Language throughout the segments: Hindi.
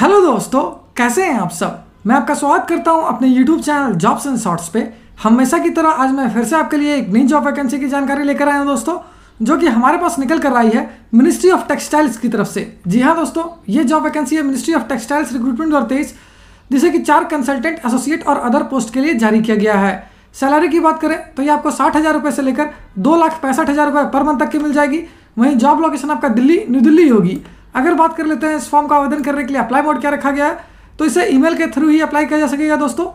हेलो दोस्तों कैसे हैं आप सब मैं आपका स्वागत करता हूं अपने YouTube channel jobs and shorts पे हमेशा की तरह आज मैं फिर से आपके लिए एक नई जॉब वैकेंसी की जानकारी लेकर आया हूं दोस्तों जो कि हमारे पास निकल कर आई है मिनिस्ट्री ऑफ टेक्सटाइल्स की तरफ से जी हाँ दोस्तों ये जॉब वैकेंसी है मिनिस्ट्री ऑफ टेक्सटाइल्स रिक्रूटमेंट और तेईस जिसे कि चार कंसल्टेंट एसोसिएट और अदर पोस्ट के लिए जारी किया गया है सैलरी की बात करें तो ये आपको साठ हज़ार रुपये से लेकर दो लाख पैंसठ हज़ार रुपये पर मंथ तक की मिल जाएगी वहीं जॉब लोकेशन आपका दिल्ली न्यू दिल्ली होगी अगर बात कर लेते हैं इस फॉर्म का आवेदन करने के लिए अप्लाई मोड क्या रखा गया है तो इसे ईमेल के थ्रू ही अप्लाई किया जा सकेगा दोस्तों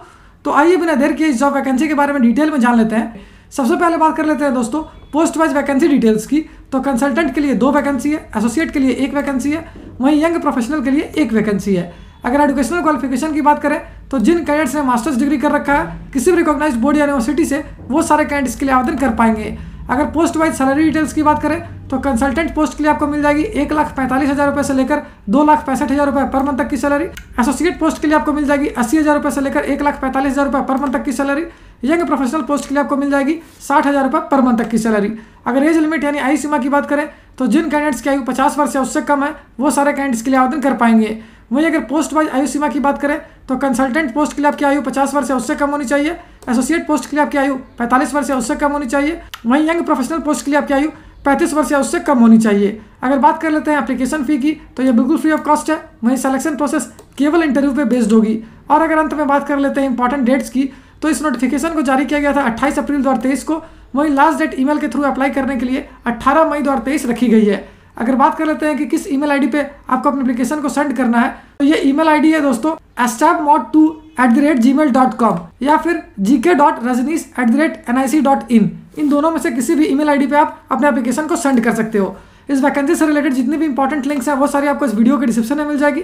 तो आइए बिना देर किए इस जॉब वैकेंसी के बारे में डिटेल में जान लेते हैं सबसे पहले बात कर लेते हैं दोस्तों पोस्ट वाइज वैकेंसी डिटेल्स की तो कंसल्टेंट के लिए दो वैकेंसी है एसोसिएट के लिए एक वैकेंसी है वहीं यंग प्रोफेशनल के लिए एक वैकेंसी है अगर एजुकेशनल क्वालिफिकेशन की बात करें तो जिन कैंडिडेट्स ने मास्टर्स डिग्री कर रखा है किसी भी रिकॉग्नाइज बोर्ड या यूनिवर्सिटी से वो सारे कैंडिडेट्स के लिए आवेदन कर पाएंगे अगर पोस्ट वाइज सैलरी डिटेल्स की बात करें तो कंसल्टेंट पोस्ट के लिए आपको मिल जाएगी एक लाख पैंतालीस हज़ार रुपये से लेकर दो लाख पैंसठ हज़ार रुपये पर मंथ तक की सैलरी एसोसिएट पोस्ट के लिए आपको मिल जाएगी अस्सी हज़ार रुपये से लेकर एक लाख पैंतालीस हज़ार रुपये पर मंथ तक की सैलरी यंग प्रोफेशनल पोस्ट के लिए आपको मिल जाएगी साठ हज़ार रुपये पर मंथ तक की सैलरी अगर एज लिमिट यानी आई सीमा की बात करें तो जिन कैंडिडेट्स की आयु पचास वर्ष या उससे कम है वो सारे कैंडिडेट्स के लिए आवेदन कर पाएंगे वहीं अगर पोस्ट वाइज आयु सीमा की बात करें तो कंसल्टेंट पोस्ट के लिए आपकी आयु पचास वर्ष या उससे कम होनी चाहिए एसोसिएट पोस्ट के लिए आपकी आयु पैंतालीस वर्ष या उससे कम होनी चाहिए वहीं यंग प्रोफेशनल पोस्ट के लिए आपकी आयु पैंतीस वर्ष या उससे कम होनी चाहिए अगर बात कर लेते हैं एप्लीकेशन फ़ी की तो ये बिल्कुल फ्री ऑफ कॉस्ट है वहीं सिलेक्शन प्रोसेस केवल इंटरव्यू पे बेस्ड होगी और अगर अंत में बात कर लेते हैं इंपॉर्टेंट डेट्स की तो इस नोटिफिकेशन को जारी किया गया था अट्ठाईस अप्रैल दो को वहीं लास्ट डेट ईमेल के थ्रू अप्लाई करने के लिए अट्ठारह मई दो रखी गई है अगर बात कर लेते हैं कि किस ईमेल आईडी पे आपको अपने एप्लीकेशन को सेंड करना है तो ये ईमेल आईडी है दोस्तों estab mod two at the rate G mail dot com या फिर G K dot Rajnish at the rate N I C dot in इन दोनों में से किसी भी ईमेल आईडी पे आप अपने एप्लीकेशन को सेंड कर सकते हो इस वैकेंसी से रिलेटेड जितनी भी इंपॉर्टेंट लिंक्स हैं वो सारी आपको इस वीडियो के डिस्क्रिप्शन में मिल जाएगी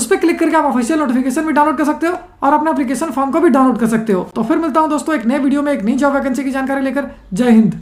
उस पर क्लिक करके आप ऑफिशियल नोटिफिकेशन भी डाउनलोड कर सकते हो और अपने एप्लीकेशन फॉर्म को भी डाउनलोड कर सकते हो तो फिर मिलता हूँ दोस्तों एक नए वीडियो में एक नई जॉब वैकेंसी की जानकारी लेकर जय हिंद